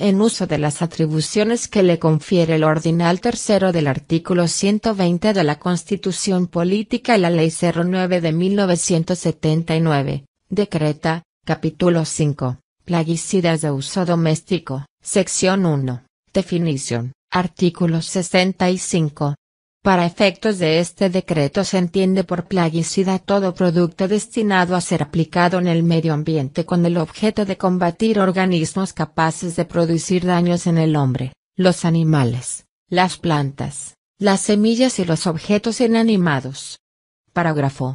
en uso de las atribuciones que le confiere el ordinal tercero del artículo 120 de la Constitución Política y la Ley 09 de 1979, decreta, capítulo 5, plaguicidas de uso doméstico, sección 1, definición, artículo 65, para efectos de este decreto se entiende por plaguicida todo producto destinado a ser aplicado en el medio ambiente con el objeto de combatir organismos capaces de producir daños en el hombre, los animales, las plantas, las semillas y los objetos inanimados. Parágrafo.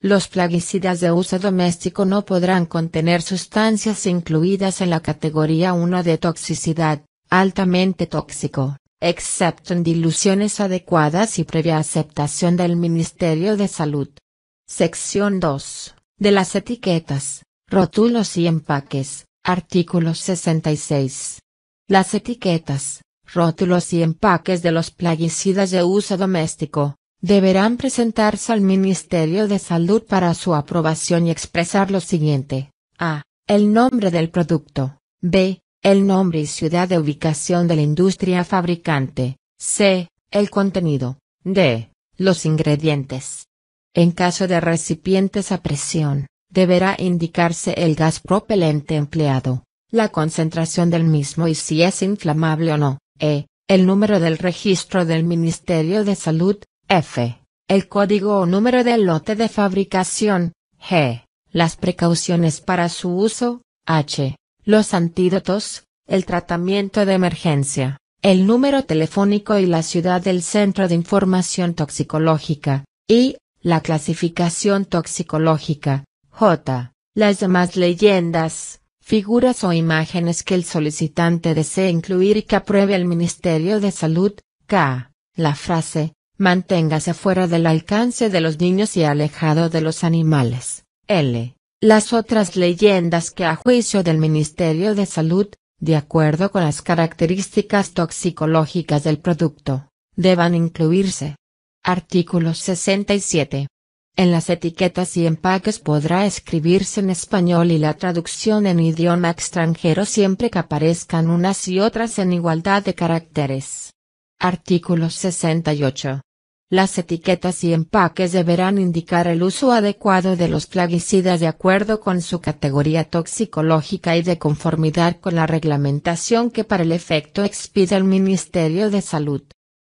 Los plaguicidas de uso doméstico no podrán contener sustancias incluidas en la categoría 1 de toxicidad, altamente tóxico excepto en diluciones adecuadas y previa aceptación del Ministerio de Salud. Sección 2. De las etiquetas, rótulos y empaques, artículo 66. Las etiquetas, rótulos y empaques de los plaguicidas de uso doméstico, deberán presentarse al Ministerio de Salud para su aprobación y expresar lo siguiente. A. El nombre del producto. B el nombre y ciudad de ubicación de la industria fabricante, c. el contenido, d. los ingredientes. En caso de recipientes a presión, deberá indicarse el gas propelente empleado, la concentración del mismo y si es inflamable o no, e. el número del registro del Ministerio de Salud, f. el código o número del lote de fabricación, g. las precauciones para su uso, h los antídotos, el tratamiento de emergencia, el número telefónico y la ciudad del Centro de Información Toxicológica, y, la clasificación toxicológica, J. Las demás leyendas, figuras o imágenes que el solicitante desee incluir y que apruebe el Ministerio de Salud, K. La frase, manténgase fuera del alcance de los niños y alejado de los animales, L las otras leyendas que a juicio del Ministerio de Salud, de acuerdo con las características toxicológicas del producto, deban incluirse. Artículo 67. En las etiquetas y empaques podrá escribirse en español y la traducción en idioma extranjero siempre que aparezcan unas y otras en igualdad de caracteres. Artículo 68. Las etiquetas y empaques deberán indicar el uso adecuado de los plaguicidas de acuerdo con su categoría toxicológica y de conformidad con la reglamentación que para el efecto expide el Ministerio de Salud.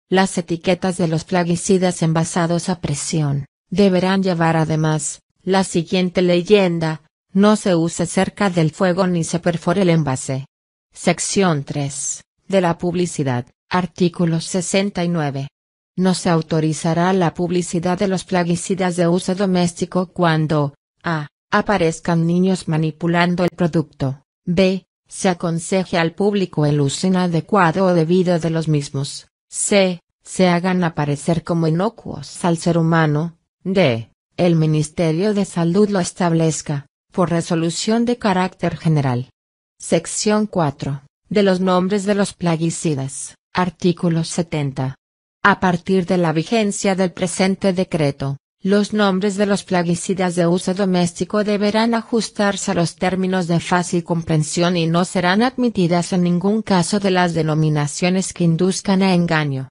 Las etiquetas de los plaguicidas envasados a presión deberán llevar además la siguiente leyenda: no se use cerca del fuego ni se perfore el envase. Sección 3 de la publicidad, artículo 69. No se autorizará la publicidad de los plaguicidas de uso doméstico cuando a. aparezcan niños manipulando el producto. b. se aconseje al público el uso inadecuado o debido de los mismos. c. se hagan aparecer como inocuos al ser humano. d. el Ministerio de Salud lo establezca, por resolución de carácter general. Sección 4. De los nombres de los plaguicidas. Artículo 70. A partir de la vigencia del presente decreto, los nombres de los plaguicidas de uso doméstico deberán ajustarse a los términos de fácil comprensión y no serán admitidas en ningún caso de las denominaciones que induzcan a engaño.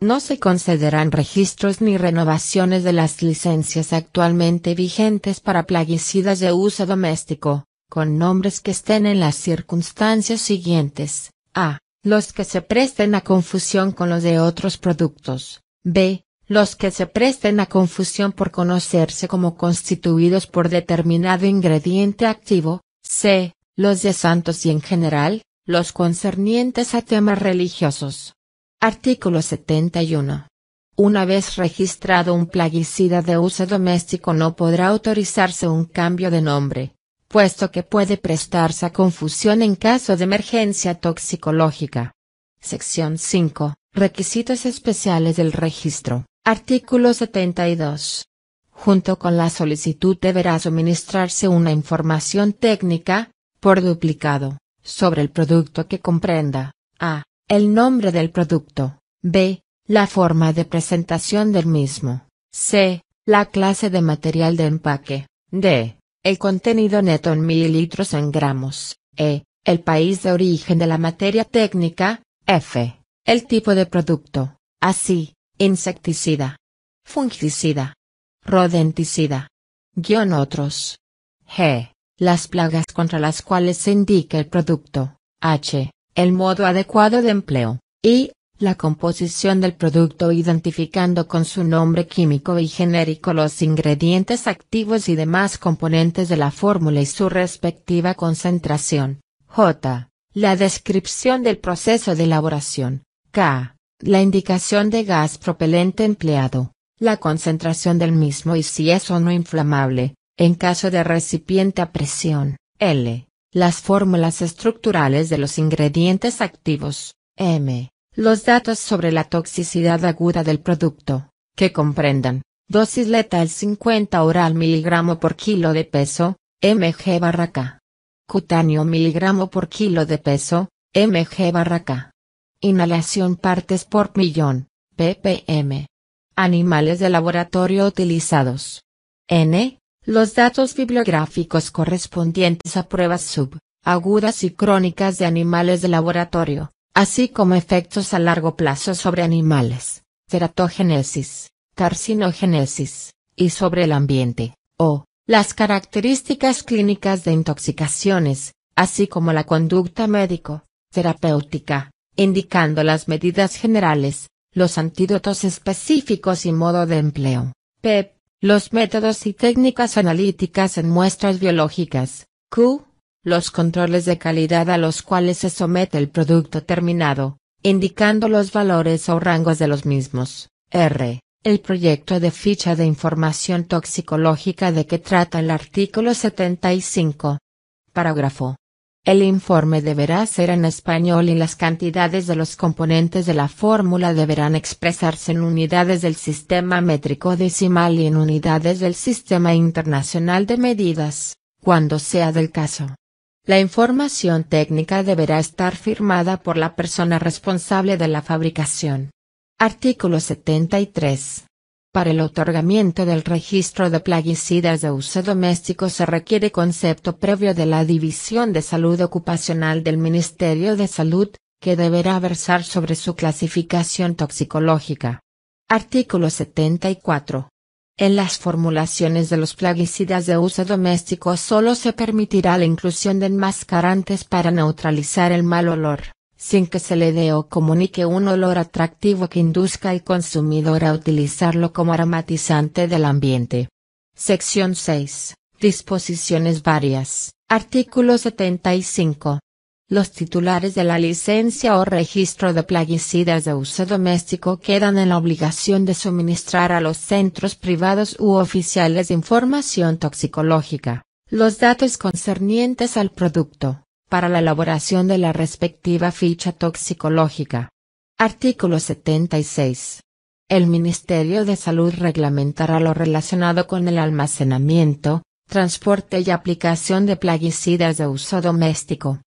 No se concederán registros ni renovaciones de las licencias actualmente vigentes para plaguicidas de uso doméstico, con nombres que estén en las circunstancias siguientes. A. Los que se presten a confusión con los de otros productos. B. Los que se presten a confusión por conocerse como constituidos por determinado ingrediente activo. C. Los de santos y en general, los concernientes a temas religiosos. Artículo 71. Una vez registrado un plaguicida de uso doméstico no podrá autorizarse un cambio de nombre, puesto que puede prestarse a confusión en caso de emergencia toxicológica. Sección 5. Requisitos especiales del registro. Artículo 72. Junto con la solicitud deberá suministrarse una información técnica, por duplicado, sobre el producto que comprenda a. el nombre del producto, b. la forma de presentación del mismo, c. la clase de material de empaque, d. El contenido neto en mililitros en gramos, E, el país de origen de la materia técnica, F, el tipo de producto, así, insecticida, fungicida, rodenticida, guión otros. G, las plagas contra las cuales se indica el producto, H, el modo adecuado de empleo, y, la composición del producto identificando con su nombre químico y genérico los ingredientes activos y demás componentes de la fórmula y su respectiva concentración, J. La descripción del proceso de elaboración, K. La indicación de gas propelente empleado, la concentración del mismo y si es o no inflamable, en caso de recipiente a presión, L. Las fórmulas estructurales de los ingredientes activos, M los datos sobre la toxicidad aguda del producto, que comprendan, dosis letal 50 oral miligramo por kilo de peso, mg barraca. Cutáneo miligramo por kilo de peso, mg barraca. Inhalación partes por millón, ppm. Animales de laboratorio utilizados. N. Los datos bibliográficos correspondientes a pruebas sub, agudas y crónicas de animales de laboratorio así como efectos a largo plazo sobre animales, teratogénesis, carcinogénesis, y sobre el ambiente, o las características clínicas de intoxicaciones, así como la conducta médico-terapéutica, indicando las medidas generales, los antídotos específicos y modo de empleo, PEP, los métodos y técnicas analíticas en muestras biológicas, Q, los controles de calidad a los cuales se somete el producto terminado, indicando los valores o rangos de los mismos. R. El proyecto de ficha de información toxicológica de que trata el artículo 75. Parágrafo. El informe deberá ser en español y las cantidades de los componentes de la fórmula deberán expresarse en unidades del sistema métrico decimal y en unidades del sistema internacional de medidas, cuando sea del caso. La información técnica deberá estar firmada por la persona responsable de la fabricación. Artículo 73. Para el otorgamiento del registro de plaguicidas de uso doméstico se requiere concepto previo de la División de Salud Ocupacional del Ministerio de Salud, que deberá versar sobre su clasificación toxicológica. Artículo 74. En las formulaciones de los plaguicidas de uso doméstico solo se permitirá la inclusión de enmascarantes para neutralizar el mal olor, sin que se le dé o comunique un olor atractivo que induzca al consumidor a utilizarlo como aromatizante del ambiente. Sección 6. Disposiciones varias. Artículo 75. Los titulares de la licencia o registro de plaguicidas de uso doméstico quedan en la obligación de suministrar a los centros privados u oficiales de información toxicológica, los datos concernientes al producto, para la elaboración de la respectiva ficha toxicológica. Artículo 76. El Ministerio de Salud reglamentará lo relacionado con el almacenamiento, transporte y aplicación de plaguicidas de uso doméstico